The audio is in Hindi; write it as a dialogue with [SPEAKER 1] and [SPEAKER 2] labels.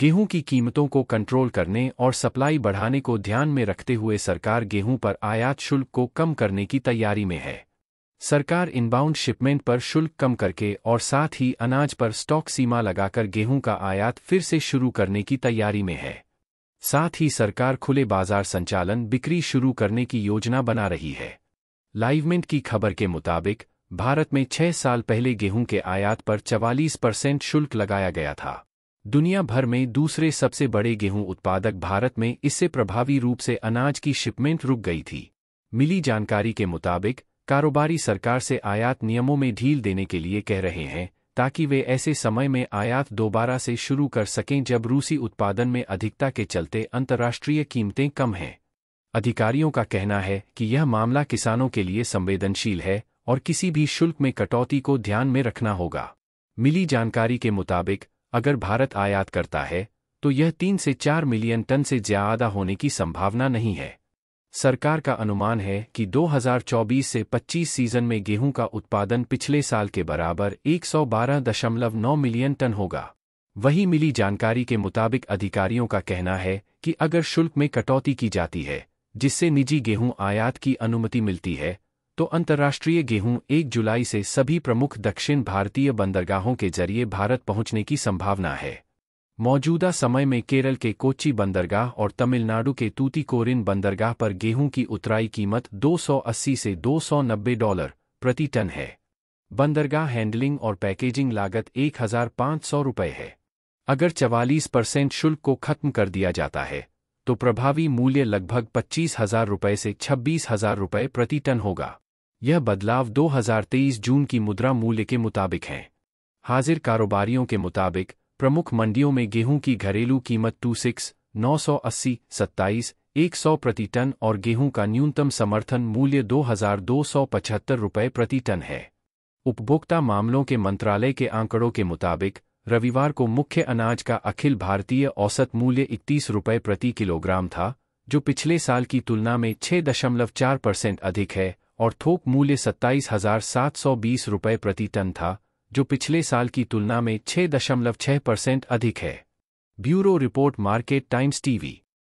[SPEAKER 1] गेहूं की कीमतों को कंट्रोल करने और सप्लाई बढ़ाने को ध्यान में रखते हुए सरकार गेहूं पर आयात शुल्क को कम करने की तैयारी में है सरकार इनबाउंड शिपमेंट पर शुल्क कम करके और साथ ही अनाज पर स्टॉक सीमा लगाकर गेहूं का आयात फिर से शुरू करने की तैयारी में है साथ ही सरकार खुले बाजार संचालन बिक्री शुरू करने की योजना बना रही है लाइवमेंट की खबर के मुताबिक भारत में छह साल पहले गेहूं के आयात पर चवालीस परसेंट शुल्क लगाया गया था दुनिया भर में दूसरे सबसे बड़े गेहूं उत्पादक भारत में इससे प्रभावी रूप से अनाज की शिपमेंट रुक गई थी मिली जानकारी के मुताबिक कारोबारी सरकार से आयात नियमों में ढील देने के लिए कह रहे हैं ताकि वे ऐसे समय में आयात दोबारा से शुरू कर सकें जब रूसी उत्पादन में अधिकता के चलते अंतर्राष्ट्रीय कीमतें कम हैं अधिकारियों का कहना है कि यह मामला किसानों के लिए संवेदनशील है और किसी भी शुल्क में कटौती को ध्यान में रखना होगा मिली जानकारी के मुताबिक अगर भारत आयात करता है तो यह तीन से चार मिलियन टन से ज्यादा होने की संभावना नहीं है सरकार का अनुमान है कि 2024 से 25 सीजन में गेहूं का उत्पादन पिछले साल के बराबर 112.9 मिलियन टन होगा वही मिली जानकारी के मुताबिक अधिकारियों का कहना है कि अगर शुल्क में कटौती की जाती है जिससे निजी गेहूं आयात की अनुमति मिलती है तो अंतर्राष्ट्रीय गेहूं एक जुलाई से सभी प्रमुख दक्षिण भारतीय बंदरगाहों के जरिए भारत पहुंचने की संभावना है मौजूदा समय में केरल के कोची बंदरगाह और तमिलनाडु के तूतीकोरिन बंदरगाह पर गेहूं की उतराई कीमत 280 से 290 डॉलर प्रति टन है बंदरगाह हैंडलिंग और पैकेजिंग लागत एक रुपये है अगर 44 परसेंट शुल्क को खत्म कर दिया जाता है तो प्रभावी मूल्य लगभग पच्चीस हजार रुपये से छब्बीस हजार रुपये प्रति टन होगा यह बदलाव 2023 जून की मुद्रा मूल्य के मुताबिक है हाजिर कारोबारियों के मुताबिक प्रमुख मंडियों में गेहूं की घरेलू कीमत टू सिक्स नौ सौ अस्सी सत्ताईस एक सौ प्रति टन और गेहूं का न्यूनतम समर्थन मूल्य दो हजार दो सौ पचहत्तर रुपये प्रति टन है उपभोक्ता मामलों के मंत्रालय के आंकड़ों के मुताबिक रविवार को मुख्य अनाज का अखिल भारतीय औसत मूल्य इकतीस रुपये प्रति किलोग्राम था जो पिछले साल की तुलना में छह दशमलव चार परसेंट अधिक है और थोक मूल्य सत्ताईस हजार सात सौ बीस रुपये प्रति टन था जो पिछले साल की तुलना में छह दशमलव छह परसेंट अधिक है bureau report Market Times TV